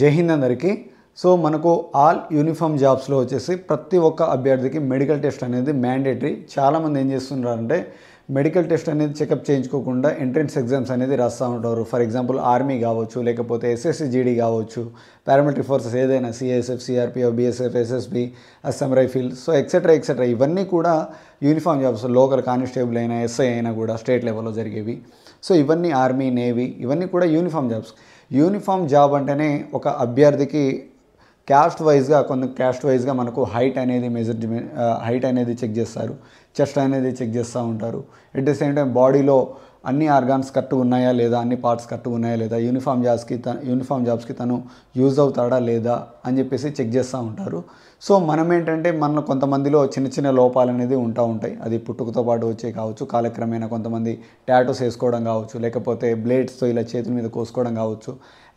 జై హింద్ అందరికీ సో మనకు ఆల్ యూనిఫామ్ జాబ్స్లో వచ్చేసి ప్రతి ఒక్క అభ్యర్థికి మెడికల్ టెస్ట్ అనేది మ్యాండేటరీ చాలామంది ఏం చేస్తున్నారంటే మెడికల్ టెస్ట్ అనేది చెకప్ చేయించుకోకుండా ఎంట్రన్స్ ఎగ్జామ్స్ అనేది రాస్తూ ఉంటారు ఫర్ ఎగ్జాంపుల్ ఆర్మీ కావచ్చు లేకపోతే ఎస్ఎస్సి జీడీ కావచ్చు పారామిలిటరీ ఫోర్సెస్ ఏదైనా CSF CRPF BSF SSB Assam rifle so etcetera etcetera ఇవన్నీ కూడా యూనిఫామ్ జాబ్స్ లోకల్ కానిస్టేబుల్ అయినా ఎస్ఐ అయినా కూడా స్టేట్ లెవెల్లో జరిగేవి సో ఇవన్నీ ఆర్మీ నేవీ ఇవన్నీ కూడా యూనిఫామ్ జాబ్స్ యూనిఫామ్ జాబ్ అంటేనే ఒక అభ్యర్థికి క్యాస్ట్ వైజ్గా కొంత క్యాస్ట్ వైజ్గా మనకు హైట్ అనేది మెజర్ హైట్ అనేది చెక్ చేస్తారు చెస్ట్ అనేది చెక్ చేస్తూ ఉంటారు ఎట్ ద సేమ్ టైం బాడీలో అన్ని ఆర్గాన్స్ కరెక్ట్ ఉన్నాయా లేదా అన్ని పార్ట్స్ కరెక్ట్ ఉన్నాయా లేదా యూనిఫామ్ జాబ్స్కి త యూనిఫామ్ జాబ్స్కి తను యూజ్ అవుతాడా లేదా అని చెప్పేసి చెక్ చేస్తూ ఉంటారు సో మనం ఏంటంటే మన కొంతమందిలో చిన్న చిన్న లోపాలు అనేది ఉంటూ ఉంటాయి అది పుట్టుకతో పాటు వచ్చే కావచ్చు కాలక్రమేణా కొంతమంది టాటోస్ వేసుకోవడం కావచ్చు లేకపోతే బ్లేడ్స్తో ఇలా చేతుల మీద కోసుకోవడం కావచ్చు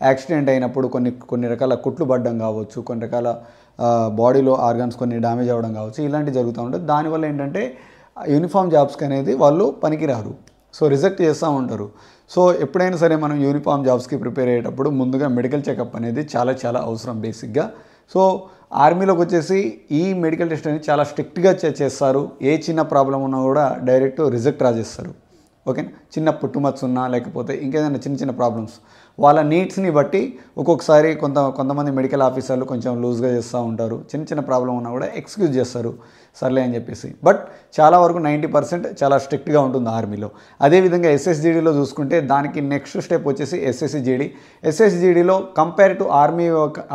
యాక్సిడెంట్ అయినప్పుడు కొన్ని కొన్ని రకాల కుట్లు పడ్డం కావచ్చు కొన్ని రకాల బాడీలో ఆర్గాన్స్ కొన్ని డ్యామేజ్ అవ్వడం కావచ్చు ఇలాంటివి జరుగుతూ ఉంటాయి దానివల్ల ఏంటంటే యూనిఫామ్ జాబ్స్కి అనేది వాళ్ళు పనికిరారు సో రిజెక్ట్ చేస్తూ ఉంటారు సో ఎప్పుడైనా సరే మనం యూనిఫామ్ జాబ్స్కి ప్రిపేర్ అయ్యేటప్పుడు ముందుగా మెడికల్ చెకప్ అనేది చాలా చాలా అవసరం బేసిక్గా సో ఆర్మీలోకి వచ్చేసి ఈ మెడికల్ టెస్ట్ అనేది చాలా స్ట్రిక్ట్గా చేస్తారు ఏ చిన్న ప్రాబ్లం ఉన్నా కూడా డైరెక్ట్ రిజెక్ట్ రాజేస్తారు ఓకేనా చిన్న పుట్టుమచ్చు ఉన్నా లేకపోతే ఇంకేదైనా చిన్న చిన్న ప్రాబ్లమ్స్ వాళ్ళ నీడ్స్ని బట్టి ఒక్కొక్కసారి కొంత కొంతమంది మెడికల్ ఆఫీసర్లు కొంచెం లూజ్గా చేస్తూ ఉంటారు చిన్న చిన్న ప్రాబ్లం ఉన్నా కూడా ఎక్స్క్యూజ్ చేస్తారు సర్లే అని చెప్పేసి బట్ చాలా వరకు నైంటీ పర్సెంట్ చాలా స్ట్రిక్ట్గా ఉంటుంది ఆర్మీలో అదేవిధంగా ఎస్ఎస్జీడీలో చూసుకుంటే దానికి నెక్స్ట్ స్టెప్ వచ్చేసి ఎస్ఎస్జీడీ ఎస్ఎస్జీడీలో compare to army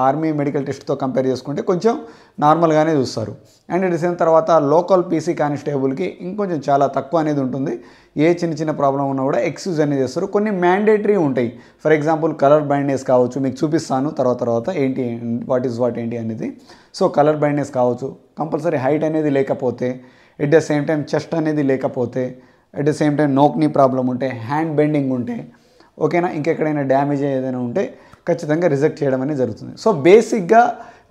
army medical టెస్ట్తో కంపేర్ చేసుకుంటే కొంచెం నార్మల్గానే చూస్తారు అండ్ డిసైన్ తర్వాత లోకల్ పీసీ కానిస్టేబుల్కి ఇంకొంచెం చాలా తక్కువ అనేది ఉంటుంది ఏ చిన్న చిన్న ప్రాబ్లం ఉన్నా కూడా ఎక్స్క్యూజ్ అనేది చేస్తారు కొన్ని మ్యాండేటరీ ఉంటాయి ఫర్ ఎగ్జాంపుల్ కలర్ బ్రైండ్నెస్ కావచ్చు మీకు చూపిస్తాను తర్వాత తర్వాత ఏంటి వాట్ ఈస్ వాట్ ఏంటి అనేది సో కలర్ బ్రైండ్నెస్ కావచ్చు కంపల్సరీ హైట్ అనేది లేకపోతే at the same time chest అనేది లేకపోతే at the same time knock knee problem ఉంటే హ్యాండ్ బెండింగ్ ఉంటే ఓకేనా ఇంకెక్కడైనా డ్యామేజ్ ఏదైనా ఉంటే ఖచ్చితంగా రిజెక్ట్ చేయడం అనేది జరుగుతుంది సో బేసిక్గా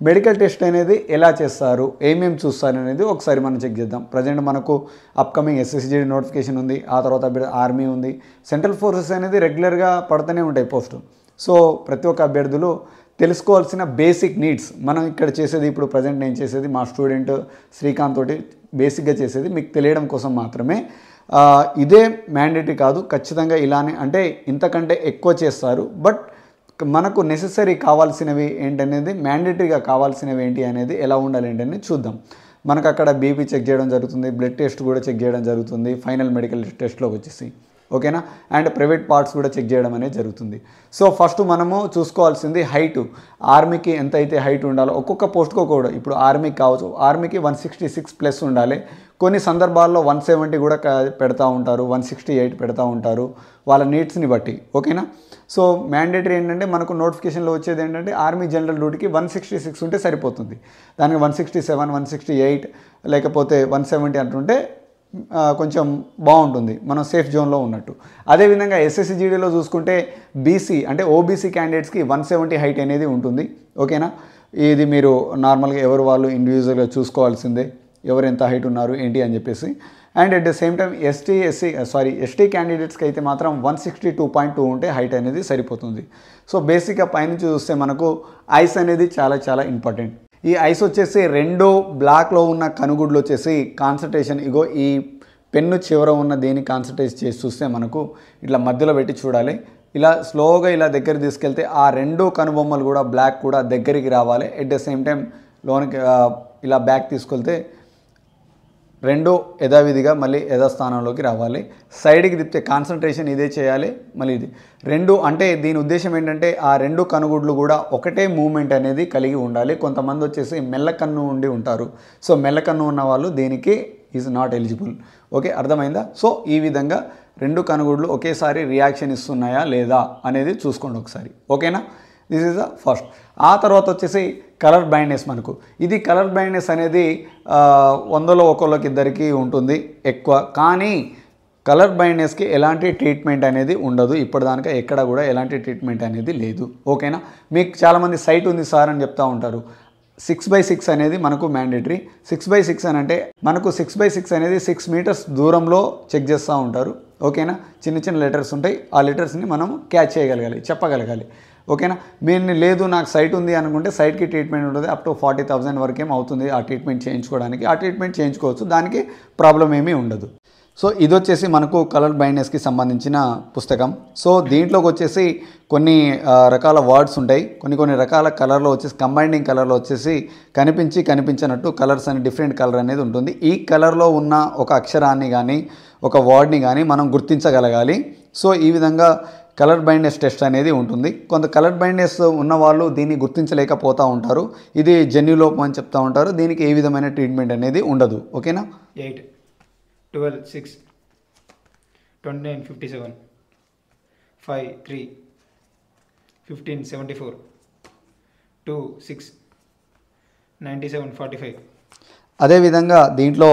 మెడికల్ టెస్ట్ అనేది ఎలా చేస్తారు ఏమేమి చూస్తారు అనేది ఒకసారి మనం చెక్ చేద్దాం ప్రజెంట్ మనకు అప్కమింగ్ ఎస్ఎస్జీడీ నోటిఫికేషన్ ఉంది ఆ తర్వాత ఆర్మీ ఉంది సెంట్రల్ ఫోర్సెస్ అనేది రెగ్యులర్గా పడుతూనే ఉంటాయి పోస్ట్ సో ప్రతి ఒక్క అభ్యర్థులు తెలుసుకోవాల్సిన బేసిక్ నీడ్స్ మనం ఇక్కడ చేసేది ఇప్పుడు ప్రజెంట్ నేను చేసేది మా స్టూడెంట్ శ్రీకాంత్ తోటి బేసిక్గా చేసేది మీకు తెలియడం కోసం మాత్రమే ఇదే మ్యాండేటరీ కాదు ఖచ్చితంగా ఇలానే అంటే ఇంతకంటే ఎక్కువ చేస్తారు బట్ మనకు నెససరీ కావాల్సినవి ఏంటనేది మ్యాండేటరీగా కావాల్సినవి ఏంటి అనేది ఎలా ఉండాలి ఏంటని చూద్దాం మనకు అక్కడ బీపీ చెక్ చేయడం జరుగుతుంది బ్లడ్ టెస్ట్ కూడా చెక్ చేయడం జరుగుతుంది ఫైనల్ మెడికల్ టెస్ట్లోకి వచ్చేసి ఓకేనా అండ్ ప్రైవేట్ పార్ట్స్ కూడా చెక్ చేయడం అనేది జరుగుతుంది సో ఫస్ట్ మనము చూసుకోవాల్సింది హైట్ ఆర్మీకి ఎంత అయితే హైట్ ఉండాలో ఒక్కొక్క పోస్ట్కి ఒక్కొక్క ఇప్పుడు ఆర్మీకి కావచ్చు ఆర్మీకి వన్ సిక్స్టీ సిక్స్ ప్లస్ ఉండాలి కొన్ని సందర్భాల్లో వన్ సెవెంటీ కూడా పెడతా ఉంటారు వన్ సిక్స్టీ ఎయిట్ పెడతా ఉంటారు వాళ్ళ నీడ్స్ని బట్టి ఓకేనా సో మ్యాండేటరీ ఏంటంటే మనకు నోటిఫికేషన్లో వచ్చేది ఏంటంటే ఆర్మీ జనరల్ డ్యూటీకి వన్ సిక్స్టీ సిక్స్ ఉంటే సరిపోతుంది దానికి one sixty seven one sixty eight లేకపోతే వన్ సెవెంటీ అంటుంటే కొంచెం బాగుంటుంది మనం సేఫ్ జోన్లో ఉన్నట్టు అదేవిధంగా ఎస్ఎస్సి జీడీలో చూసుకుంటే బీసీ అంటే ఓబీసీ క్యాండిడేట్స్కి వన్ సెవెంటీ హైట్ అనేది ఉంటుంది ఓకేనా ఇది మీరు నార్మల్గా ఎవరు వాళ్ళు ఇండివిజువల్గా చూసుకోవాల్సిందే ఎవరు ఎంత హైట్ ఉన్నారు ఏంటి అని చెప్పేసి and at the same time ST SC sorry ST క్యాండిడేట్స్కి అయితే మాత్రం one sixty two point two ఉంటే హైట్ అనేది సరిపోతుంది సో బేసిక్గా పైనుంచి చూస్తే మనకు ఐస్ అనేది చాలా చాలా ఇంపార్టెంట్ ఈ ఐస్ వచ్చేసి రెండో బ్లాక్లో ఉన్న కనుగుడ్లు వచ్చేసి కాన్సన్ట్రేషన్ ఇగో ఈ పెన్ను చివర ఉన్న దేని కాన్సన్ట్రేట్ చేసి చూస్తే మనకు ఇట్లా మధ్యలో పెట్టి చూడాలి ఇలా స్లోగా ఇలా దగ్గర తీసుకెళ్తే ఆ రెండు కనుబొమ్మలు కూడా బ్లాక్ కూడా దగ్గరికి రావాలి ఎట్ ద సేమ్ టైం లోనికి ఇలా బ్యాక్ తీసుకెళ్తే రెండో యథావిధిగా మళ్ళీ యథాస్థానంలోకి రావాలి సైడ్కి తిప్పితే కాన్సన్ట్రేషన్ ఇదే చేయాలి మళ్ళీ ఇది రెండు అంటే దీని ఉద్దేశం ఏంటంటే ఆ రెండు కనుగుడ్లు కూడా ఒకటే మూమెంట్ అనేది కలిగి ఉండాలి కొంతమంది వచ్చేసి మెల్లకన్ను ఉండి ఉంటారు సో మెల్లకన్ను ఉన్న వాళ్ళు దీనికి ఈజ్ నాట్ ఎలిజిబుల్ ఓకే అర్థమైందా సో ఈ విధంగా రెండు కనుగుడ్లు ఒకేసారి రియాక్షన్ ఇస్తున్నాయా లేదా అనేది చూసుకోండి ఒకసారి ఓకేనా దిస్ ఈజ్ ద ఫస్ట్ ఆ తర్వాత వచ్చేసి కలర్ బ్లైండ్నెస్ మనకు ఇది కలర్ బ్లైండ్నెస్ అనేది వందలో ఒకళ్ళకి ఇద్దరికి ఉంటుంది ఎక్కువ కానీ కలర్ బ్లైండ్నెస్కి ఎలాంటి ట్రీట్మెంట్ అనేది ఉండదు ఇప్పటిదానిక ఎక్కడ కూడా ఎలాంటి ట్రీట్మెంట్ అనేది లేదు ఓకేనా మీకు చాలామంది సైట్ ఉంది సార్ అని చెప్తూ ఉంటారు సిక్స్ బై సిక్స్ అనేది మనకు మ్యాండేటరీ సిక్స్ బై సిక్స్ అని అంటే మనకు సిక్స్ బై సిక్స్ అనేది సిక్స్ మీటర్స్ దూరంలో చెక్ చేస్తూ ఉంటారు ఓకేనా చిన్న చిన్న లెటర్స్ ఉంటాయి ఆ లెటర్స్ని మనం క్యాచ్ చేయగలగాలి చెప్పగలగాలి ఓకేనా మీరు లేదు నాకు సైట్ ఉంది అనుకుంటే సైట్కి ట్రీట్మెంట్ ఉంటుంది అప్ టు ఫార్టీ థౌజండ్ వరకు అవుతుంది ఆ ట్రీట్మెంట్ చేయించుకోవడానికి ఆ ట్రీట్మెంట్ చేయించుకోవచ్చు దానికి ప్రాబ్లం ఏమీ ఉండదు సో ఇది వచ్చేసి మనకు కలర్ బ్లైండ్నెస్కి సంబంధించిన పుస్తకం సో దీంట్లోకి వచ్చేసి కొన్ని రకాల వర్డ్స్ ఉంటాయి కొన్ని కొన్ని రకాల కలర్లో వచ్చేసి కంబైనింగ్ కలర్లో వచ్చేసి కనిపించి కనిపించినట్టు కలర్స్ అని డిఫరెంట్ కలర్ అనేది ఉంటుంది ఈ కలర్లో ఉన్న ఒక అక్షరాన్ని కానీ ఒక వర్డ్ని కానీ మనం గుర్తించగలగాలి సో ఈ విధంగా కలర్ బైండ్నెస్ టెస్ట్ అనేది ఉంటుంది కొంత కలర్ బ్లైండ్నెస్ ఉన్నవాళ్ళు దీన్ని గుర్తించలేకపోతూ ఉంటారు ఇది లోపం అని చెప్తూ ఉంటారు దీనికి ఏ విధమైన ట్రీట్మెంట్ అనేది ఉండదు ఓకేనా eight twelve six twenty nine fifty seven five three fifteen seventy four two six ninety seven forty five అదేవిధంగా దీంట్లో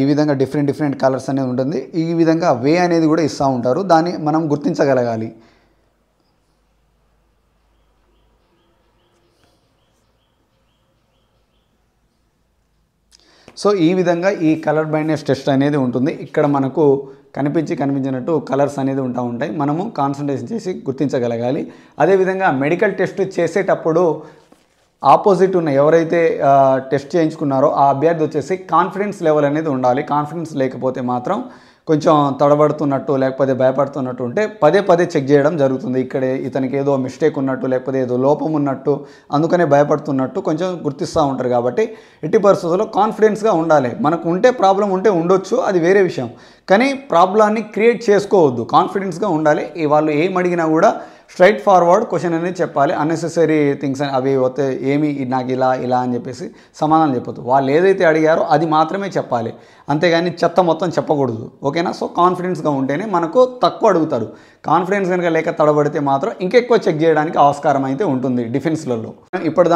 ఈ విధంగా డిఫరెంట్ డిఫరెంట్ కలర్స్ అనేది ఉంటుంది ఈ విధంగా వే అనేది కూడా ఇస్తూ ఉంటారు దాన్ని మనం గుర్తించగలగాలి సో ఈ విధంగా ఈ కలర్ బైండ్నెస్ టెస్ట్ అనేది ఉంటుంది ఇక్కడ మనకు కనిపించి కనిపించినట్టు కలర్స్ అనేది ఉంటా ఉంటాయి మనము కాన్సన్ట్రేషన్ చేసి గుర్తించగలగాలి అదేవిధంగా మెడికల్ టెస్ట్ చేసేటప్పుడు ఆపోజిట్ ఉన్న ఎవరైతే టెస్ట్ చేయించుకున్నారో ఆ అభ్యర్థి వచ్చేసి కాన్ఫిడెన్స్ లెవెల్ అనేది ఉండాలి కాన్ఫిడెన్స్ లేకపోతే మాత్రం కొంచెం తడబడుతున్నట్టు లేకపోతే భయపడుతున్నట్టు ఉంటే పదే పదే చెక్ చేయడం జరుగుతుంది ఇక్కడే ఇతనికి ఏదో మిస్టేక్ ఉన్నట్టు లేకపోతే ఏదో లోపం ఉన్నట్టు అందుకనే భయపడుతున్నట్టు కొంచెం గుర్తిస్తూ ఉంటారు కాబట్టి ఎట్టి పరిస్థితుల్లో కాన్ఫిడెన్స్గా ఉండాలి మనకు ఉంటే ప్రాబ్లం ఉంటే ఉండొచ్చు అది వేరే విషయం కానీ ప్రాబ్లాన్ని క్రియేట్ చేసుకోవద్దు కాన్ఫిడెన్స్గా ఉండాలి వాళ్ళు ఏం అడిగినా కూడా స్ట్రైట్ ఫార్వర్డ్ క్వశ్చన్ అనేది చెప్పాలి అన్నెసెసరీ థింగ్స్ అని అవి పోతే ఏమి నాకు ఇలా ఇలా అని చెప్పేసి సమాధానం చెప్పొద్దు వాళ్ళు ఏదైతే అడిగారో అది మాత్రమే చెప్పాలి అంతేగాని చెత్త మొత్తం చెప్పకూడదు ఓకేనా సో కాన్ఫిడెన్స్గా ఉంటేనే మనకు తక్కువ అడుగుతారు కాన్ఫిడెన్స్ కనుక లేక తడబడితే మాత్రం ఇంకెక్కువ చెక్ చేయడానికి ఆస్కారం అయితే ఉంటుంది డిఫెన్స్లలో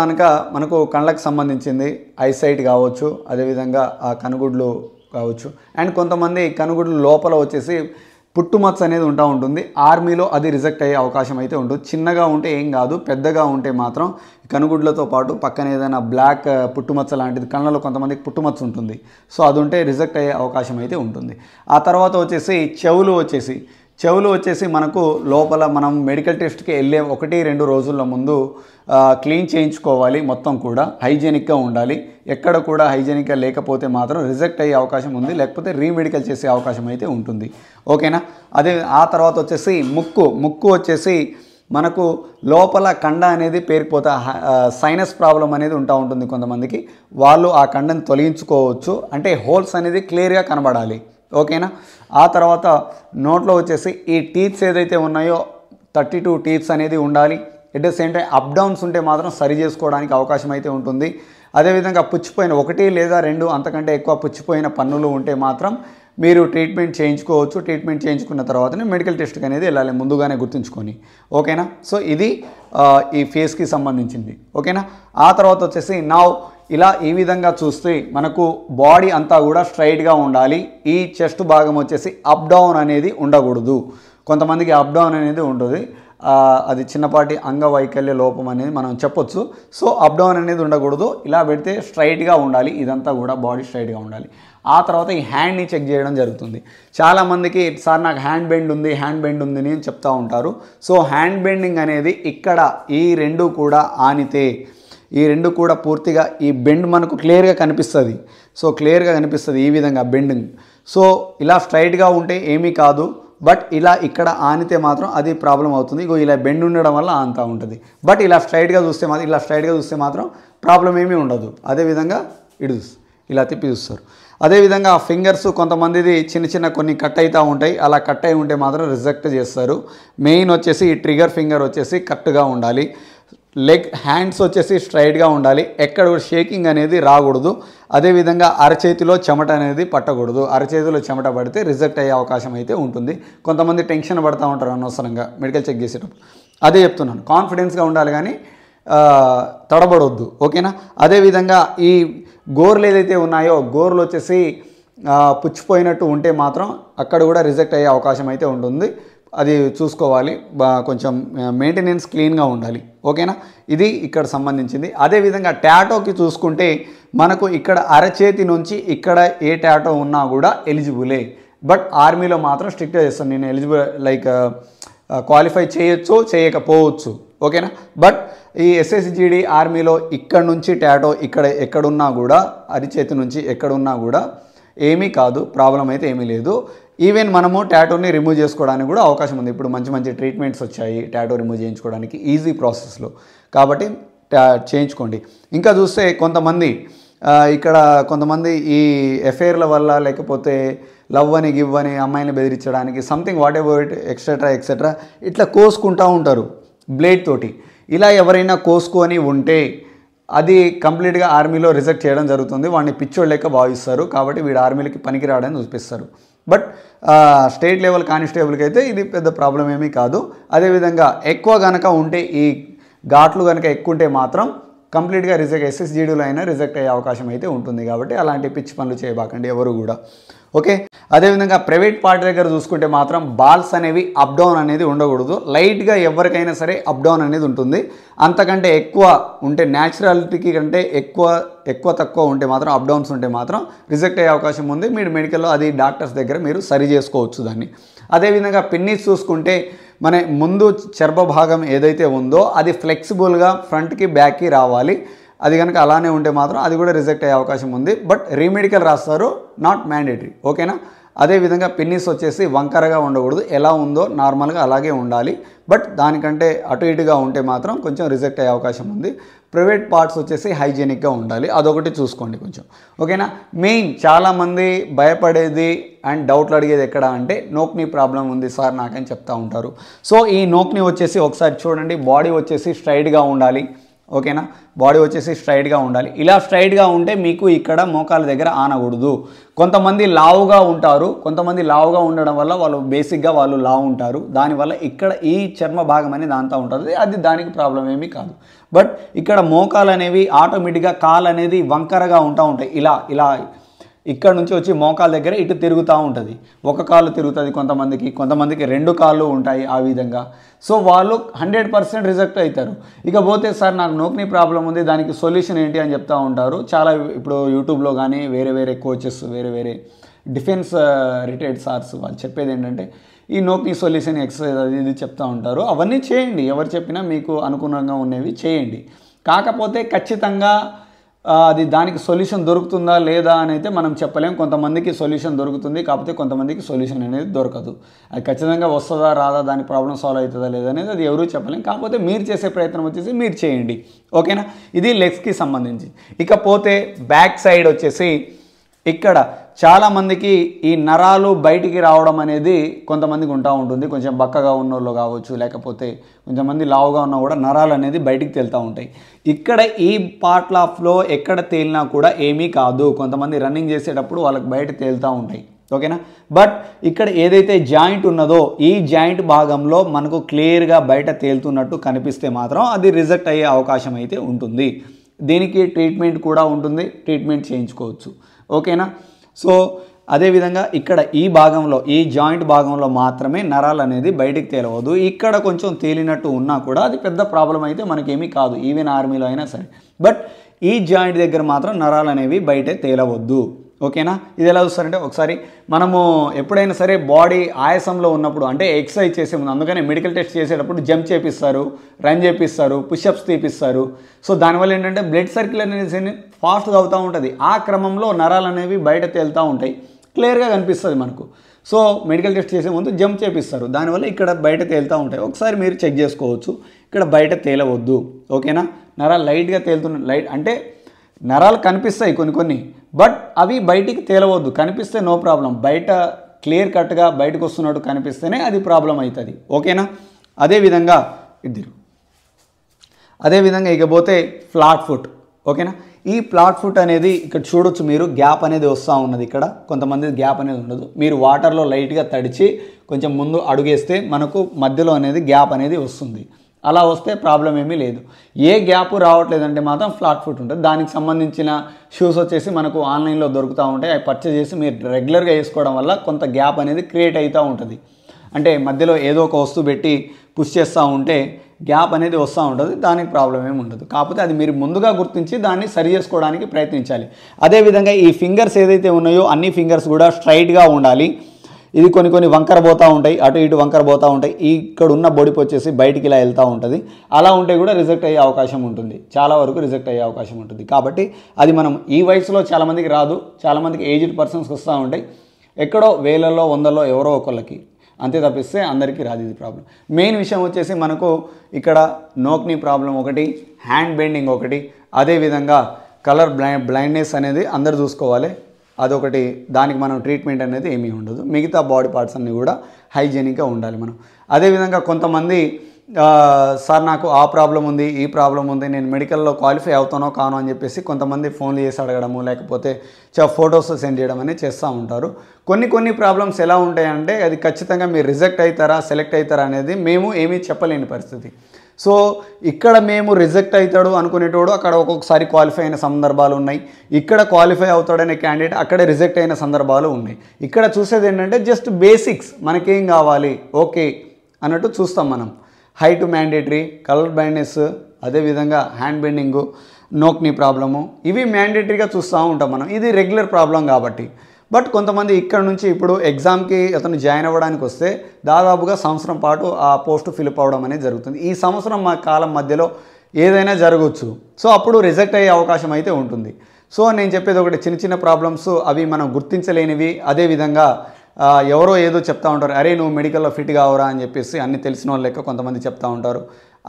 దానిక మనకు కళ్ళకు సంబంధించింది ఐసైట్ కావచ్చు అదేవిధంగా ఆ కనుగుడ్లు కావచ్చు అండ్ కొంతమంది కనుగుడ్లు లోపల వచ్చేసి పుట్టుమచ్చ అనేది ఉంటా ఉంటుంది ఆర్మీలో అది రిజెక్ట్ అయ్యే అవకాశం అయితే ఉంటుంది చిన్నగా ఉంటే ఏం కాదు పెద్దగా ఉంటే మాత్రం కనుగుడ్లతో పాటు పక్కన ఏదైనా బ్లాక్ పుట్టుమచ్చ లాంటిది కళ్ళలో కొంతమందికి పుట్టుమచ్చ ఉంటుంది సో అది ఉంటే రిజెక్ట్ అయ్యే అవకాశం అయితే ఉంటుంది ఆ తర్వాత వచ్చేసి చెవులు వచ్చేసి చెవులు వచ్చేసి మనకు లోపల మనం మెడికల్ టెస్ట్కి వెళ్ళే ఒకటి రెండు రోజుల ముందు క్లీన్ చేయించుకోవాలి మొత్తం కూడా హైజీనిక్గా ఉండాలి ఎక్కడ కూడా హైజీనిక్గా లేకపోతే మాత్రం రిజెక్ట్ అయ్యే అవకాశం ఉంది లేకపోతే రీమెడికల్ చేసే అవకాశం అయితే ఉంటుంది ఓకేనా అదే ఆ తర్వాత వచ్చేసి ముక్కు ముక్కు వచ్చేసి మనకు లోపల కండ అనేది పేరుకుపోతా సైనస్ ప్రాబ్లం అనేది ఉంటా ఉంటుంది కొంతమందికి వాళ్ళు ఆ కండను తొలగించుకోవచ్చు అంటే హోల్స్ అనేది క్లియర్గా కనబడాలి ఓకేనా ఆ తర్వాత నోట్లో వచ్చేసి ఈ టీత్స్ ఏదైతే ఉన్నాయో థర్టీ టూ టీత్స్ అనేది ఉండాలి at the same time up downs ఉంటే మాత్రం సరి చేసుకోవడానికి అవకాశం అయితే ఉంటుంది అదేవిధంగా పుచ్చిపోయిన ఒకటి లేదా రెండు అంతకంటే ఎక్కువ పుచ్చిపోయిన పన్నులు ఉంటే మాత్రం మీరు ట్రీట్మెంట్ చేయించుకోవచ్చు ట్రీట్మెంట్ చేయించుకున్న తర్వాతనే మెడికల్ టెస్ట్ అనేది వెళ్ళాలి ముందుగానే గుర్తుంచుకొని ఓకేనా సో ఇది ఈ ఫేస్కి సంబంధించింది ఓకేనా ఆ తర్వాత వచ్చేసి నా ఇలా ఈ విధంగా చూస్తే మనకు బాడీ అంతా కూడా స్ట్రైట్గా ఉండాలి ఈ చెస్ట్ భాగం వచ్చేసి అప్ డౌన్ అనేది ఉండకూడదు కొంతమందికి అప్ డౌన్ అనేది ఉంటుంది అది చిన్నపాటి అంగవైకల్య లోపం అనేది మనం చెప్పొచ్చు సో అప్ డౌన్ అనేది ఉండకూడదు ఇలా పెడితే స్ట్రైట్గా ఉండాలి ఇదంతా కూడా బాడీ స్ట్రైట్గా ఉండాలి ఆ తర్వాత ఈ హ్యాండ్ని చెక్ చేయడం జరుగుతుంది చాలామందికి సార్ నాకు హ్యాండ్ బెండ్ ఉంది హ్యాండ్ బెండ్ ఉంది అని చెప్తూ ఉంటారు సో హ్యాండ్ బెండింగ్ అనేది ఇక్కడ ఈ రెండు కూడా ఆనితే ఈ రెండు కూడా పూర్తిగా ఈ బెండ్ మనకు క్లియర్గా కనిపిస్తుంది సో క్లియర్గా కనిపిస్తుంది ఈ విధంగా బెండింగ్ సో ఇలా స్ట్రైట్గా ఉంటే ఏమీ కాదు బట్ ఇలా ఇక్కడ ఆనితే మాత్రం అది ప్రాబ్లం అవుతుంది ఇగో ఇలా బెండ్ ఉండడం వల్ల ఆనుతా ఉంటుంది బట్ ఇలా స్ట్రైట్గా చూస్తే మాత్రం ఇలా స్ట్రైట్గా చూస్తే మాత్రం ప్రాబ్లం ఏమీ ఉండదు అదేవిధంగా ఇడు ఇలా తిప్పి చూస్తారు అదేవిధంగా ఫింగర్స్ కొంతమందిది చిన్న చిన్న కొన్ని కట్ అవుతూ ఉంటాయి అలా కట్ అయి ఉంటే మాత్రం రిజెక్ట్ చేస్తారు మెయిన్ వచ్చేసి ఈ ట్రిగర్ ఫింగర్ వచ్చేసి కరెక్ట్గా ఉండాలి లెగ్ హ్యాండ్స్ వచ్చేసి స్ట్రైట్గా ఉండాలి ఎక్కడ షేకింగ్ అనేది రాకూడదు అదేవిధంగా అరచేతిలో చెమట అనేది పట్టకూడదు అరచేతిలో చెమట పడితే రిజెక్ట్ అయ్యే అవకాశం అయితే ఉంటుంది కొంతమంది టెన్షన్ పడుతూ ఉంటారు అనవసరంగా మెడికల్ చెక్ చేసేటప్పుడు అదే చెప్తున్నాను కాన్ఫిడెన్స్గా ఉండాలి కానీ తడబడొద్దు ఓకేనా అదేవిధంగా ఈ గోర్లు ఏదైతే ఉన్నాయో గోర్లు వచ్చేసి పుచ్చిపోయినట్టు ఉంటే మాత్రం అక్కడ కూడా రిజెక్ట్ అయ్యే అవకాశం అయితే ఉంటుంది అది చూసుకోవాలి కొంచెం మెయింటెనెన్స్ క్లీన్గా ఉండాలి ఓకేనా ఇది ఇక్కడ సంబంధించింది అదేవిధంగా ట్యాటోకి చూసుకుంటే మనకు ఇక్కడ అరచేతి నుంచి ఇక్కడ ఏ ట్యాటో ఉన్నా కూడా ఎలిజిబులే బట్ ఆర్మీలో మాత్రం స్ట్రిక్ట్గా చేస్తాను నేను ఎలిజిబుల్ లైక్ క్వాలిఫై చేయొచ్చు చేయకపోవచ్చు ఓకేనా బట్ ఈ ఎస్ఎస్జీడీ ఆర్మీలో ఇక్కడ నుంచి ట్యాటో ఇక్కడ ఎక్కడున్నా కూడా అరిచేతి నుంచి ఎక్కడున్నా కూడా ఏమీ కాదు ప్రాబ్లం అయితే ఏమీ లేదు ఈవెన్ మనము ట్యాటోని రిమూవ్ చేసుకోవడానికి కూడా అవకాశం ఉంది ఇప్పుడు మంచి మంచి ట్రీట్మెంట్స్ వచ్చాయి ట్యాటో రిమూవ్ చేయించుకోవడానికి ఈజీ ప్రాసెస్లో కాబట్టి ట్యా చేయించుకోండి ఇంకా చూస్తే కొంతమంది ఇక్కడ కొంతమంది ఈ ఎఫైర్ల వల్ల లేకపోతే లవ్ అని గివ్ అని అమ్మాయిని బెదిరించడానికి something whatever it etcetera etcetera ఇట్లా కోసుకుంటూ ఉంటారు బ్లేడ్ తోటి ఇలా ఎవరైనా కోసుకొని ఉంటే అది కంప్లీట్గా ఆర్మీలో రిజెక్ట్ చేయడం జరుగుతుంది వాడిని పిచ్చోళ్ళ భావిస్తారు కాబట్టి వీడు ఆర్మీలకి పనికిరాడని చూపిస్తారు బట్ స్టేట్ లెవెల్ కానిస్టేబుల్కి అయితే ఇది పెద్ద ప్రాబ్లం ఏమీ కాదు అదేవిధంగా ఎక్కువ కనుక ఉంటే ఈ ఘాట్లు కనుక ఎక్కువ ఉంటే మాత్రం కంప్లీట్గా రిజెక్ట్ ఎస్ఎస్జీడీలో అయినా రిజెక్ట్ అయ్యే అవకాశం అయితే ఉంటుంది కాబట్టి అలాంటి పిచ్చి పనులు చేయబాకండి ఎవరు కూడా ఓకే అదేవిధంగా ప్రైవేట్ పార్టీ దగ్గర చూసుకుంటే మాత్రం బాల్స్ అనేవి అప్ డౌన్ అనేది ఉండకూడదు లైట్గా ఎవరికైనా సరే అప్ డౌన్ అనేది ఉంటుంది అంతకంటే ఎక్కువ ఉంటే న్యాచురాలిటీకి కంటే ఎక్కువ ఎక్కువ తక్కువ ఉంటే మాత్రం అప్ డౌన్స్ ఉంటే మాత్రం రిజెక్ట్ అయ్యే అవకాశం ఉంది మీరు మెడికల్లో అది డాక్టర్స్ దగ్గర మీరు సరి చేసుకోవచ్చు దాన్ని అదేవిధంగా పిన్నీస్ చూసుకుంటే మన ముందు చర్మ భాగం ఏదైతే ఉందో అది ఫ్లెక్సిబుల్గా ఫ్రంట్కి బ్యాక్కి రావాలి అది కనుక అలానే ఉంటే మాత్రం అది కూడా రిజెక్ట్ అయ్యే అవకాశం ఉంది బట్ రీమెడికల్ రాస్తారు నాట్ మ్యాండేటరీ ఓకేనా అదేవిధంగా పిన్నీస్ వచ్చేసి వంకరగా ఉండకూడదు ఎలా ఉందో నార్మల్గా అలాగే ఉండాలి బట్ దానికంటే అటు ఇటుగా ఉంటే మాత్రం కొంచెం రిజెక్ట్ అయ్యే అవకాశం ఉంది ప్రైవేట్ పార్ట్స్ వచ్చేసి హైజీనిక్గా ఉండాలి అదొకటి చూసుకోండి కొంచెం ఓకేనా మెయిన్ చాలామంది భయపడేది అండ్ డౌట్లు అడిగేది ఎక్కడ అంటే నోక్ని ప్రాబ్లం ఉంది సార్ నాకని చెప్తా ఉంటారు సో ఈ నోక్ని వచ్చేసి ఒకసారి చూడండి బాడీ వచ్చేసి స్ట్రైట్గా ఉండాలి ఓకేనా బాడీ వచ్చేసి స్ట్రైట్గా ఉండాలి ఇలా స్ట్రైట్గా ఉంటే మీకు ఇక్కడ మోకాల దగ్గర ఆనకూడదు కొంతమంది లావుగా ఉంటారు కొంతమంది లావుగా ఉండడం వల్ల వాళ్ళు బేసిక్గా వాళ్ళు లావు ఉంటారు దానివల్ల ఇక్కడ ఈ చర్మ భాగం అనేది దాంతో ఉంటుంది అది దానికి ప్రాబ్లం ఏమీ కాదు బట్ ఇక్కడ మోకాలు అనేవి ఆటోమేటిక్గా కాలు అనేది వంకరగా ఉంటా ఉంటాయి ఇలా ఇలా ఇక్కడ నుంచి వచ్చి మోకాల దగ్గర ఇటు తిరుగుతూ ఉంటుంది ఒక కాలు తిరుగుతుంది కొంతమందికి కొంతమందికి రెండు కాళ్ళు ఉంటాయి ఆ విధంగా సో వాళ్ళు హండ్రెడ్ పర్సెంట్ రిజెక్ట్ అవుతారు ఇకపోతే సార్ నాకు నోక్ని ప్రాబ్లం ఉంది దానికి సొల్యూషన్ ఏంటి అని చెప్తూ ఉంటారు చాలా ఇప్పుడు యూట్యూబ్లో కానీ వేరే వేరే కోచెస్ వేరే వేరే డిఫెన్స్ రిటైర్డ్ సార్స్ వాళ్ళు చెప్పేది ఏంటంటే ఈ నోక్ని సొల్యూషన్ ఎక్సర్సైజ్ అది ఇది చెప్తూ ఉంటారు అవన్నీ చేయండి ఎవరు చెప్పినా మీకు అనుగుణంగా ఉండేవి చేయండి కాకపోతే ఖచ్చితంగా అది దానికి సొల్యూషన్ దొరుకుతుందా లేదా అని అయితే మనం చెప్పలేం కొంతమందికి సొల్యూషన్ దొరుకుతుంది కాకపోతే కొంతమందికి సొల్యూషన్ అనేది దొరకదు అది ఖచ్చితంగా వస్తుందా రాదా దాని ప్రాబ్లం సాల్వ్ అవుతుందా లేదా అనేది అది ఎవరూ చెప్పలేం కాకపోతే మీరు చేసే ప్రయత్నం వచ్చేసి మీరు చేయండి ఓకేనా ఇది లెగ్స్కి సంబంధించి ఇకపోతే బ్యాక్ సైడ్ వచ్చేసి ఇక్కడ చాలామందికి ఈ నరాలు బయటికి రావడం అనేది కొంతమందికి ఉంటా ఉంటుంది కొంచెం బక్కగా ఉన్నోళ్ళు కావచ్చు లేకపోతే కొంతమంది లావుగా ఉన్నా కూడా నరాలు అనేది బయటికి తేలుతూ ఉంటాయి ఇక్కడ ఈ పార్ట్ ఆఫ్లో ఎక్కడ తేలినా కూడా ఏమీ కాదు కొంతమంది రన్నింగ్ చేసేటప్పుడు వాళ్ళకి బయట తేలుతూ ఉంటాయి ఓకేనా బట్ ఇక్కడ ఏదైతే జాయింట్ ఉన్నదో ఈ జాయింట్ భాగంలో మనకు క్లియర్గా బయట తేలుతున్నట్టు కనిపిస్తే మాత్రం అది రిజెక్ట్ అయ్యే అవకాశం అయితే ఉంటుంది దీనికి ట్రీట్మెంట్ కూడా ఉంటుంది ట్రీట్మెంట్ చేయించుకోవచ్చు ఓకేనా సో అదేవిధంగా ఇక్కడ ఈ భాగంలో ఈ జాయింట్ భాగంలో మాత్రమే నరాలు అనేది బయటికి తేలవద్దు ఇక్కడ కొంచెం తేలినట్టు ఉన్నా కూడా అది పెద్ద ప్రాబ్లం అయితే మనకేమీ కాదు ఈవెన్ ఆర్మీలో అయినా సరే బట్ ఈ జాయింట్ దగ్గర మాత్రం నరాలు అనేవి బయటే తేలవద్దు ఓకేనా ఇది ఎలా చూస్తారంటే ఒకసారి మనము ఎప్పుడైనా సరే బాడీ ఆయాసంలో ఉన్నప్పుడు అంటే ఎక్సర్సైజ్ చేసే ముందు అందుకనే మెడికల్ టెస్ట్ చేసేటప్పుడు జంప్ చేపిస్తారు రన్ చేపిస్తారు పుషప్స్ తీపిస్తారు సో దానివల్ల ఏంటంటే బ్లడ్ సర్కిల్ అనేది ఫాస్ట్గా అవుతూ ఉంటుంది ఆ క్రమంలో నరాలు అనేవి బయట తేలుతూ ఉంటాయి క్లియర్గా కనిపిస్తుంది మనకు సో మెడికల్ టెస్ట్ చేసే ముందు జంప్ చేపిస్తారు దానివల్ల ఇక్కడ బయట తేలుతూ ఉంటాయి ఒకసారి మీరు చెక్ చేసుకోవచ్చు ఇక్కడ బయట తేలవద్దు ఓకేనా నరాలు లైట్గా తేలుతున్న లైట్ అంటే నరాలు కనిపిస్తాయి కొన్ని కొన్ని బట్ అవి బయటికి తేలవద్దు కనిపిస్తే నో ప్రాబ్లం బయట క్లియర్ కట్గా బయటకు వస్తున్నట్టు కనిపిస్తేనే అది ప్రాబ్లం అవుతుంది ఓకేనా అదేవిధంగా ఇద్దరు అదేవిధంగా ఇకపోతే ఫ్లాట్ ఫుట్ ఓకేనా ఈ ప్లాట్ ఫుట్ అనేది ఇక్కడ చూడొచ్చు మీరు గ్యాప్ అనేది వస్తూ ఉన్నది ఇక్కడ కొంతమంది గ్యాప్ అనేది ఉండదు మీరు వాటర్లో లైట్గా తడిచి కొంచెం ముందు అడుగేస్తే మనకు మధ్యలో అనేది గ్యాప్ అనేది వస్తుంది అలా వస్తే ప్రాబ్లం ఏమీ లేదు ఏ గ్యాప్ రావట్లేదంటే మాత్రం ఫ్లాట్ ఫుట్ ఉంటుంది దానికి సంబంధించిన షూస్ వచ్చేసి మనకు ఆన్లైన్లో దొరుకుతూ ఉంటాయి అవి పర్చేజ్ చేసి మీరు రెగ్యులర్గా వేసుకోవడం వల్ల కొంత గ్యాప్ అనేది క్రియేట్ అవుతూ ఉంటుంది అంటే మధ్యలో ఏదో ఒక వస్తువు పెట్టి పుష్ చేస్తూ ఉంటే గ్యాప్ అనేది వస్తూ ఉంటుంది దానికి ప్రాబ్లం ఏమి ఉండదు కాకపోతే అది మీరు ముందుగా గుర్తించి దాన్ని సరి చేసుకోవడానికి ప్రయత్నించాలి అదేవిధంగా ఈ ఫింగర్స్ ఏదైతే ఉన్నాయో అన్ని ఫింగర్స్ కూడా స్ట్రైట్గా ఉండాలి ఇది కొన్ని కొన్ని వంకర పోతూ ఉంటాయి అటు ఇటు వంకర పోతూ ఉంటాయి ఇక్కడ ఉన్న బొడిపు వచ్చేసి బయటికి ఇలా వెళ్తూ ఉంటుంది అలా ఉంటే కూడా రిజెక్ట్ అయ్యే అవకాశం ఉంటుంది చాలా వరకు రిజెక్ట్ అయ్యే అవకాశం ఉంటుంది కాబట్టి అది మనం ఈ వయసులో చాలామందికి రాదు చాలామందికి ఏజ్డ్ పర్సన్స్కి వస్తూ ఉంటాయి ఎక్కడో వేలలో వందలో ఎవరో ఒకళ్ళకి అంతే తప్పిస్తే అందరికీ రాదు ఇది ప్రాబ్లం మెయిన్ విషయం వచ్చేసి మనకు ఇక్కడ నోక్ని ప్రాబ్లం ఒకటి హ్యాండ్ బెండింగ్ ఒకటి అదేవిధంగా కలర్ బ్లై బ్లైండ్నెస్ అనేది అందరు చూసుకోవాలి అదొకటి దానికి మనం ట్రీట్మెంట్ అనేది ఏమీ ఉండదు మిగతా బాడీ పార్ట్స్ అన్నీ కూడా హైజీనిక్గా ఉండాలి మనం అదేవిధంగా కొంతమంది సార్ నాకు ఆ ప్రాబ్లం ఉంది ఈ ప్రాబ్లం ఉంది నేను మెడికల్లో క్వాలిఫై అవుతానో కానో అని చెప్పేసి కొంతమంది ఫోన్లు చేసి అడగడము లేకపోతే చ ఫొటోస్ సెండ్ చేయడం అనేది చేస్తూ ఉంటారు కొన్ని కొన్ని ప్రాబ్లమ్స్ ఎలా ఉంటాయంటే అది ఖచ్చితంగా మీరు రిజెక్ట్ అవుతారా సెలెక్ట్ అవుతారా అనేది మేము ఏమీ చెప్పలేని పరిస్థితి సో ఇక్కడ మేము రిజెక్ట్ అవుతాడు అనుకునేటోడు అక్కడ ఒక్కొక్కసారి క్వాలిఫై అయిన సందర్భాలు ఉన్నాయి ఇక్కడ క్వాలిఫై అవుతాడనే క్యాండిడేట్ అక్కడ రిజెక్ట్ అయిన సందర్భాలు ఉన్నాయి ఇక్కడ చూసేది ఏంటంటే జస్ట్ బేసిక్స్ మనకేం కావాలి ఓకే అన్నట్టు చూస్తాం మనం హైట్ మ్యాండేటరీ కలర్ బ్లైండ్నెస్ అదేవిధంగా హ్యాండ్ బెండింగు నోక్ని ప్రాబ్లము ఇవి మ్యాండేటరీగా చూస్తూ ఉంటాం మనం ఇది రెగ్యులర్ ప్రాబ్లం కాబట్టి బట్ కొంతమంది ఇక్కడ నుంచి ఇప్పుడు ఎగ్జామ్కి అతను జాయిన్ అవ్వడానికి వస్తే దాదాపుగా సంవత్సరం పాటు ఆ పోస్ట్ ఫిలప్ అవ్వడం అనేది జరుగుతుంది ఈ సంవత్సరం మా కాలం మధ్యలో ఏదైనా జరగవచ్చు సో అప్పుడు రిజెక్ట్ అయ్యే అవకాశం అయితే ఉంటుంది సో నేను చెప్పేది ఒకటి చిన్న చిన్న ప్రాబ్లమ్స్ అవి మనం గుర్తించలేనివి అదేవిధంగా ఎవరో ఏదో చెప్తా ఉంటారు అరే నువ్వు మెడికల్లో ఫిట్ కావరా అని చెప్పేసి అన్ని తెలిసిన వాళ్ళు లెక్క కొంతమంది చెప్తూ ఉంటారు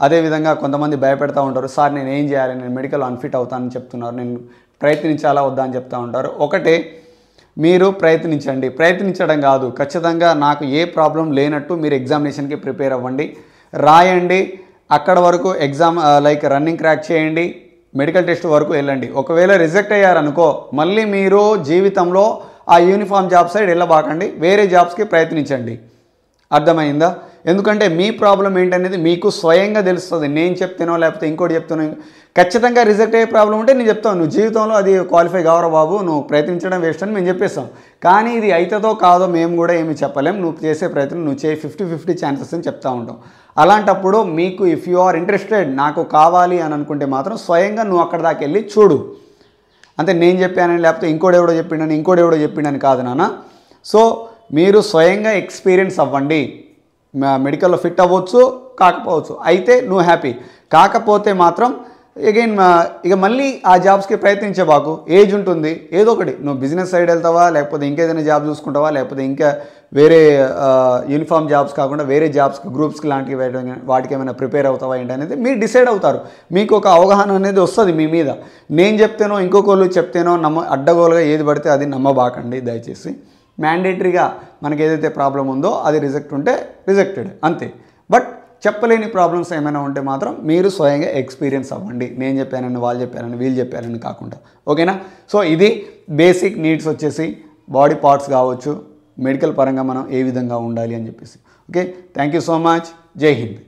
అదేవిధంగా కొంతమంది భయపెడతా ఉంటారు సార్ నేను ఏం చేయాలి నేను మెడికల్ అన్ఫిట్ అవుతానని చెప్తున్నారు నేను ప్రయత్నించాలా వద్దా అని చెప్తూ ఉంటారు ఒకటే మీరు ప్రయత్నించండి ప్రయత్నించడం కాదు ఖచ్చితంగా నాకు ఏ ప్రాబ్లం లేనట్టు మీరు ఎగ్జామినేషన్కి ప్రిపేర్ అవ్వండి రాయండి అక్కడ వరకు ఎగ్జామ్ లైక్ రన్నింగ్ క్రాక్ చేయండి మెడికల్ టెస్ట్ వరకు వెళ్ళండి ఒకవేళ రిజెక్ట్ అయ్యారనుకో మళ్ళీ మీరు జీవితంలో ఆ యూనిఫామ్ జాబ్ సైడ్ వెళ్ళబాకండి వేరే జాబ్స్కి ప్రయత్నించండి అర్థమైందా ఎందుకంటే మీ ప్రాబ్లం ఏంటనేది మీకు స్వయంగా తెలుస్తుంది నేను చెప్తేనో లేకపోతే ఇంకోటి చెప్తాను ఖచ్చితంగా రిజెక్ట్ అయ్యే ప్రాబ్లం ఉంటే నేను చెప్తాను నువ్వు జీవితంలో అది క్వాలిఫై కావరా బాబు నువ్వు ప్రయత్నించడం వేస్ట్ అని మేము చెప్పేస్తాం కానీ ఇది అవుతుందో కాదో మేము కూడా ఏమి చెప్పలేం నువ్వు చేసే ప్రయత్నం నువ్వు చేయి ఫిఫ్టీ ఫిఫ్టీ ఛాన్సెస్ అని చెప్తా ఉంటాం అలాంటప్పుడు మీకు ఇఫ్ యు ఆర్ ఇంట్రెస్టెడ్ నాకు కావాలి అని అనుకుంటే మాత్రం స్వయంగా నువ్వు అక్కడ దాకా వెళ్ళి చూడు అంటే నేను చెప్పానని లేకపోతే ఇంకోడెవడో చెప్పిండని ఇంకోడెవడో చెప్పిండని కాదు నాన్న సో మీరు స్వయంగా ఎక్స్పీరియన్స్ అవ్వండి మెడికల్లో ఫిట్ అవ్వచ్చు కాకపోవచ్చు అయితే నువ్వు హ్యాపీ కాకపోతే మాత్రం అగైన్ ఇక మళ్ళీ ఆ జాబ్స్కి ప్రయత్నించే బాకు ఏజ్ ఉంటుంది ఏదో ఒకటి నువ్వు బిజినెస్ సైడ్ వెళ్తావా లేకపోతే ఇంకేదైనా జాబ్ చూసుకుంటావా లేకపోతే ఇంకా వేరే యూనిఫామ్ జాబ్స్ కాకుండా వేరే జాబ్స్కి గ్రూప్స్కి లాంటివి వాటికి ఏమైనా ప్రిపేర్ అవుతావా ఏంటి అనేది మీరు డిసైడ్ అవుతారు మీకు ఒక అవగాహన అనేది వస్తుంది మీ మీద నేను చెప్తేనో ఇంకొకళ్ళు చెప్తేనో నమ్మ అడ్డగోలుగా ఏది పడితే అది నమ్మబాకండి దయచేసి మ్యాండేటరీగా మనకి ఏదైతే ప్రాబ్లం ఉందో అది రిజెక్ట్ ఉంటే రిజెక్టెడ్ అంతే బట్ చెప్పలేని ప్రాబ్లమ్స్ ఏమైనా ఉంటే మాత్రం మీరు స్వయంగా ఎక్స్పీరియన్స్ అవ్వండి నేను చెప్పానని వాళ్ళు చెప్పారని వీళ్ళు చెప్పారని కాకుండా ఓకేనా సో ఇది బేసిక్ నీడ్స్ వచ్చేసి బాడీ పార్ట్స్ కావచ్చు మెడికల్ పరంగా మనం ఏ విధంగా ఉండాలి అని చెప్పేసి okay thank you so much Jai Hind